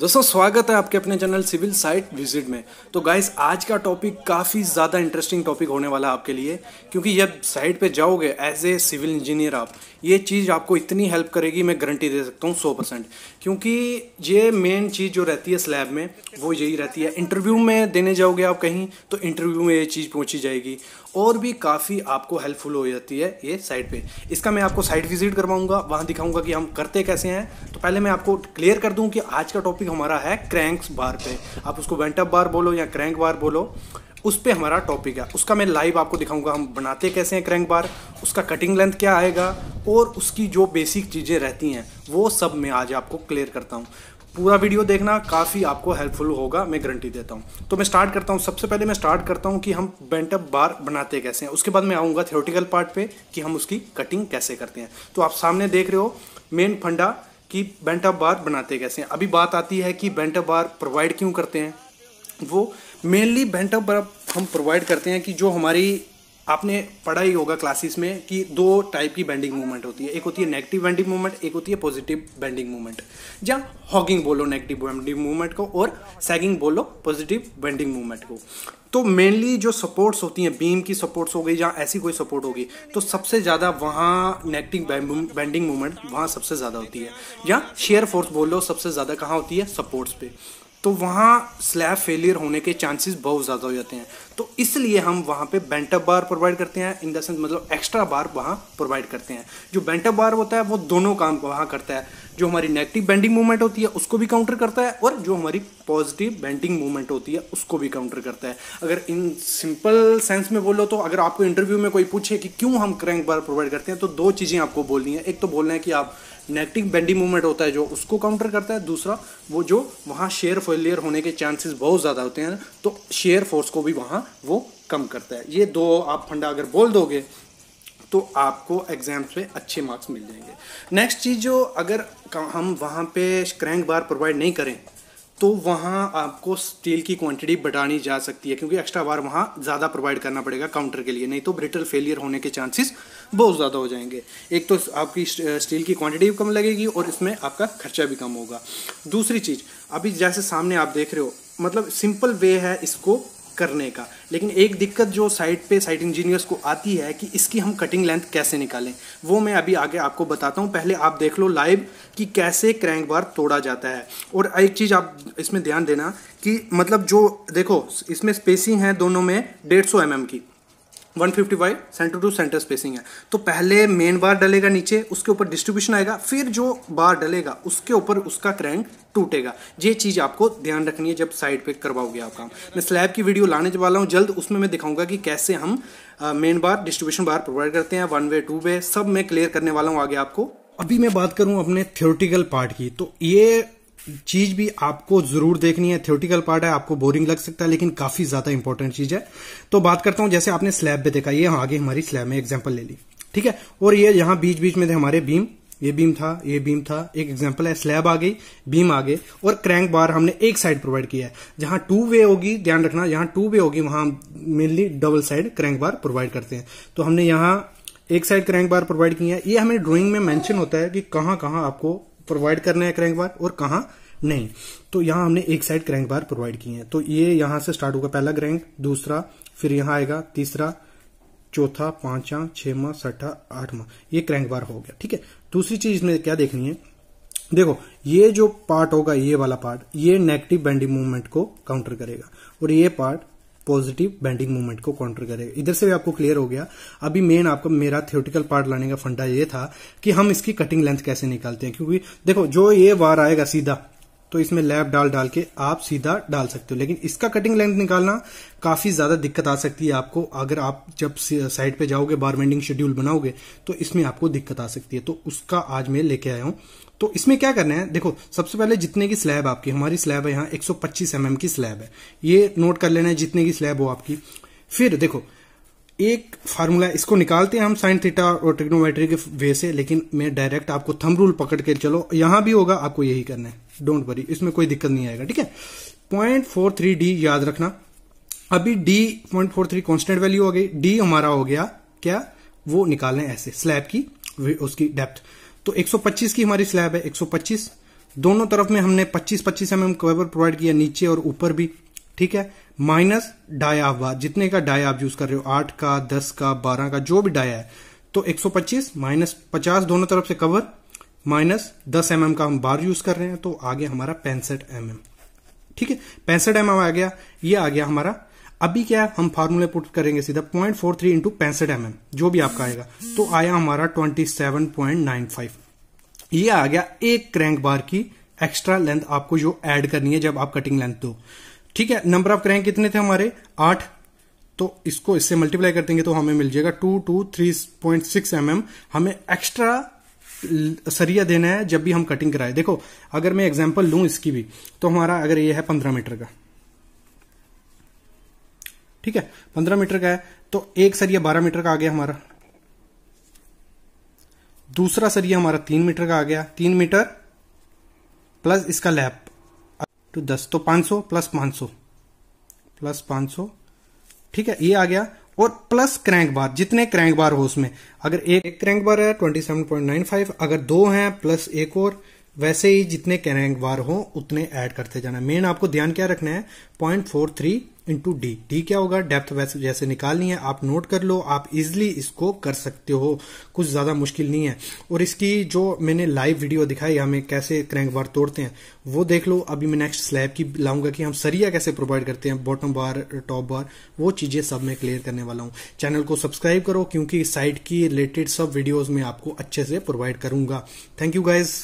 दोस्तों स्वागत है आपके अपने चैनल सिविल साइट विजिट में तो गाइस आज का टॉपिक काफ़ी ज़्यादा इंटरेस्टिंग टॉपिक होने वाला है आपके लिए क्योंकि जब साइट पे जाओगे एज ए सिविल इंजीनियर आप ये चीज़ आपको इतनी हेल्प करेगी मैं गारंटी दे सकता हूँ सौ परसेंट क्योंकि ये मेन चीज़ जो रहती है स्लैब में वो यही रहती है इंटरव्यू में देने जाओगे आप कहीं तो इंटरव्यू में ये चीज़ पहुँची जाएगी और भी काफ़ी आपको हेल्पफुल हो जाती है ये साइट पे इसका मैं आपको साइट विजिट करवाऊंगा वहाँ दिखाऊंगा कि हम करते कैसे हैं तो पहले मैं आपको क्लियर कर दूँ कि आज का टॉपिक हमारा है क्रैंक्स बार पे आप उसको वेंटअप बार बोलो या क्रैंक बार बोलो उस पर हमारा टॉपिक है उसका मैं लाइव आपको दिखाऊंगा हम बनाते कैसे हैं क्रैंक बार उसका कटिंग लेंथ क्या आएगा और उसकी जो बेसिक चीज़ें रहती हैं वो सब मैं आज आपको क्लियर करता हूँ पूरा वीडियो देखना काफ़ी आपको हेल्पफुल होगा मैं गारंटी देता हूँ तो मैं स्टार्ट करता हूँ सबसे पहले मैं स्टार्ट करता हूँ कि हम बेंटअप बार बनाते कैसे हैं उसके बाद मैं आऊँगा थियोटिकल पार्ट पे कि हम उसकी कटिंग कैसे करते हैं तो आप सामने देख रहे हो मेन फंडा कि बेंटअप बार बनाते कैसे हैं अभी बात आती है कि बेंटअप बार प्रोवाइड क्यों करते हैं वो मेनली बेंटअप बार हम प्रोवाइड करते हैं कि जो हमारी आपने पढ़ा ही होगा क्लासेस में कि दो टाइप की बेंडिंग मूवमेंट होती है एक होती है नेगेटिव बेंडिंग मूवमेंट एक होती है पॉजिटिव बेंडिंग मूवमेंट जहाँ हॉगिंग बोलो नेगेटिव बेंडिंग मूवमेंट को और सैगिंग बोलो पॉजिटिव बेंडिंग मूवमेंट को तो मेनली जो सपोर्ट्स होती हैं बीम की सपोर्ट्स हो गई जहाँ ऐसी कोई सपोर्ट होगी तो सबसे ज़्यादा वहाँ नेगेटिव बेंडिंग मूवमेंट वहाँ सबसे ज़्यादा होती है जहाँ शेयर फोर्स बोलो सबसे ज़्यादा कहाँ होती है सपोर्ट्स पे तो वहाँ स्लैब फेलियर होने के चांसेस बहुत ज़्यादा हो जाते हैं तो इसलिए हम वहाँ पे बेंटअप बार प्रोवाइड करते हैं इन द सेंस मतलब एक्स्ट्रा बार वहाँ प्रोवाइड करते हैं जो बेंटअप बार होता है वो दोनों काम वहाँ करता है जो हमारी नेगेटिव बेंडिंग मूवमेंट होती है उसको भी काउंटर करता है और जो हमारी पॉजिटिव बेंडिंग मूवमेंट होती है उसको भी काउंटर करता है अगर इन सिंपल सेंस में बोलो तो अगर आपको इंटरव्यू में कोई पूछे कि क्यों हम क्रैंक बार प्रोवाइड करते हैं तो दो चीज़ें आपको बोलनी है एक तो बोलना है कि आप नेगेटिव बेंडिंग मूवमेंट होता है जो उसको काउंटर करता है दूसरा वो जो वहाँ शेयर फेलियर होने के चांसेस बहुत ज़्यादा होते हैं तो शेयर फोर्स को भी वहाँ वो कम करता है ये दो आप फंडा अगर बोल दोगे तो आपको एग्ज़ाम्स में अच्छे मार्क्स मिल जाएंगे नेक्स्ट चीज़ जो अगर हम वहाँ पे क्रैंक बार प्रोवाइड नहीं करें तो वहाँ आपको स्टील की क्वांटिटी बढ़ानी जा सकती है क्योंकि एक्स्ट्रा बार वहाँ ज़्यादा प्रोवाइड करना पड़ेगा काउंटर के लिए नहीं तो ब्रिटल फेलियर होने के चांसेस बहुत ज़्यादा हो जाएंगे एक तो आपकी स्टील की क्वांटिटी भी कम लगेगी और इसमें आपका खर्चा भी कम होगा दूसरी चीज़ अभी जैसे सामने आप देख रहे हो मतलब सिंपल वे है इसको करने का लेकिन एक दिक्कत जो साइट पे साइट इंजीनियर्स को आती है कि इसकी हम कटिंग लेंथ कैसे निकालें वो मैं अभी आगे आपको बताता हूँ पहले आप देख लो लाइव कि कैसे क्रैंक बार तोड़ा जाता है और एक चीज़ आप इसमें ध्यान देना कि मतलब जो देखो इसमें स्पेसिंग है दोनों में डेढ़ सौ mm की fifty by centre to centre spacing है तो पहले मेन बार डलेगा नीचे उसके ऊपर डिस्ट्रीब्यूशन आएगा फिर जो बार डलेगा उसके ऊपर उसका क्रैंक टूटेगा ये चीज़ आपको ध्यान रखनी है जब साइड पे करवाओगे आप काम मैं स्लैब की वीडियो लाने वाला हूँ जल्द उसमें मैं दिखाऊंगा कि कैसे हम main bar distribution bar provide करते हैं वन वे टू वे सब मैं क्लियर करने वाला हूँ आगे आपको अभी मैं बात करूँ अपने थियोरटिकल पार्ट की तो ये चीज भी आपको जरूर देखनी है थ्योरेटिकल पार्ट है आपको बोरिंग लग सकता है लेकिन काफी ज्यादा इंपॉर्टेंट चीज है तो बात करता हूं जैसे आपने स्लैब पे देखा ये आगे हमारी स्लैब में एग्जाम्पल ले ली ठीक है और ये यहां बीच बीच में थे हमारे बीम ये बीम था ये बीम था एक एग्जाम्पल है स्लैब आ गई बीम आ गई और क्रैंक बार हमने एक साइड प्रोवाइड किया है जहां टू वे होगी ध्यान रखना जहां टू वे होगी वहां mainly double side crank bar provide करते हैं तो हमने यहां एक साइड क्रैंक बार प्रोवाइड किया है ये हमें ड्राइंग में मेंशन होता है कि कहां कहां आपको प्रोवाइड करने हैं क्रैंक बार और कहाँ नहीं तो यहाँ हमने एक साइड क्रैंक बार प्रोवाइड की है तो ये यहाँ से स्टार्ट होगा पहला क्रैंक दूसरा फिर यहाँ आएगा तीसरा चौथा पांचवा छठा आठवां ये क्रैंक बार हो गया ठीक है दूसरी चीज इसमें क्या देखनी है देखो ये जो पार्ट होगा ये वाला पार्ट ये नेगेटिव बेंडिंग मूवमेंट को काउंटर करेगा और ये पार्ट पॉजिटिव बैंडिंग मूवमेंट को काउंटर करेगा इधर से भी आपको क्लियर हो गया अभी मेन आपका मेरा थियोटिकल पार्ट लाने का फंडा ये था कि हम इसकी कटिंग लेंथ कैसे निकालते हैं क्योंकि देखो जो ये वार आएगा सीधा तो इसमें लैब डाल डाल के आप सीधा डाल सकते हो लेकिन इसका कटिंग लेंथ निकालना काफी ज्यादा दिक्कत आ सकती है आपको अगर आप जब साइड पे जाओगे बार बेंडिंग शेड्यूल बनाओगे तो इसमें आपको दिक्कत आ सकती है तो उसका आज मैं लेके आया हूं तो इसमें क्या करना है देखो सबसे पहले जितने की स्लैब आपकी हमारी स्लैब है यहाँ सौ एमएम mm की स्लैब है ये नोट कर लेना है जितने की स्लैब हो आपकी फिर देखो एक फार्मूला इसको निकालते हैं हम साइन थीटा और ट्रिग्नोमेट्री के वे से लेकिन मैं डायरेक्ट आपको थम रूल पकड़ के चलो यहां भी होगा आपको यही करना है डोंट वरी इसमें कोई दिक्कत नहीं आएगा ठीक है पॉइंट फोर थ्री डी याद रखना अभी D point four three constant value हो गई डी हमारा हो गया क्या वो निकालें ऐसे स्लैब की उसकी डेप्थ तो 125 की हमारी स्लैब है 125 दोनों तरफ में हमने 25 25 एम एम कवर प्रोवाइड किया नीचे और ऊपर भी ठीक है माइनस डाया हुआ जितने का डाया आप यूज कर रहे हो आठ का दस का बारह का जो भी डाया है तो 125 माइनस पचास दोनों तरफ से कवर माइनस दस एम का हम बार यूज कर रहे हैं तो आ गया हमारा पैंसठ एम ठीक है पैंसठ एम आ गया ये आ गया हमारा अभी क्या है हम फार्मूले पुट करेंगे सीधा पॉइंट फोर थ्री इंटू पैंसठ एम जो भी आपका आएगा तो आया हमारा twenty seven point nine five ये आ गया एक क्रैंक बार की एक्स्ट्रा लेंथ आपको जो ऐड करनी है जब आप कटिंग लेंथ दो ठीक है नंबर ऑफ क्रैंक कितने थे हमारे आठ तो इसको इससे मल्टीप्लाई कर देंगे तो हमें मिल जाएगा two two three point six M हमें एक्स्ट्रा सरिया देना है जब भी हम कटिंग कराए देखो अगर मैं एग्जाम्पल लू इसकी भी तो हमारा अगर ये है पंद्रह मीटर का ठीक है पंद्रह मीटर का है तो एक सरिया बारह मीटर का आ गया हमारा दूसरा सरिया हमारा तीन मीटर का आ गया तीन मीटर प्लस इसका लैप टू दस तो पांच सौ प्लस पांच सौ प्लस पांच सौ ठीक है ये आ गया और प्लस क्रैंक बार जितने क्रैंक बार हो उसमें अगर एक, एक क्रैंक बार है 27.95 अगर दो हैं प्लस एक और वैसे ही जितने क्रैंक बार हो उतने ऐड करते जाना मेन आपको ध्यान क्या रखना है point four three into D D क्या होगा डेप्थ वैसे जैसे निकालनी है आप नोट कर लो आप इजिली इसको कर सकते हो कुछ ज्यादा मुश्किल नहीं है और इसकी जो मैंने लाइव वीडियो दिखाई हमें कैसे क्रैंक बार तोड़ते हैं वो देख लो अभी मैं नेक्स्ट स्लैब की लाऊंगा कि हम सरिया कैसे प्रोवाइड करते हैं बॉटम बार टॉप बार वो चीजें सब मैं क्लियर करने वाला हूँ चैनल को सब्सक्राइब करो क्योंकि साइट की रिलेटेड सब वीडियोज में आपको अच्छे से प्रोवाइड करूंगा थैंक यू गाइज़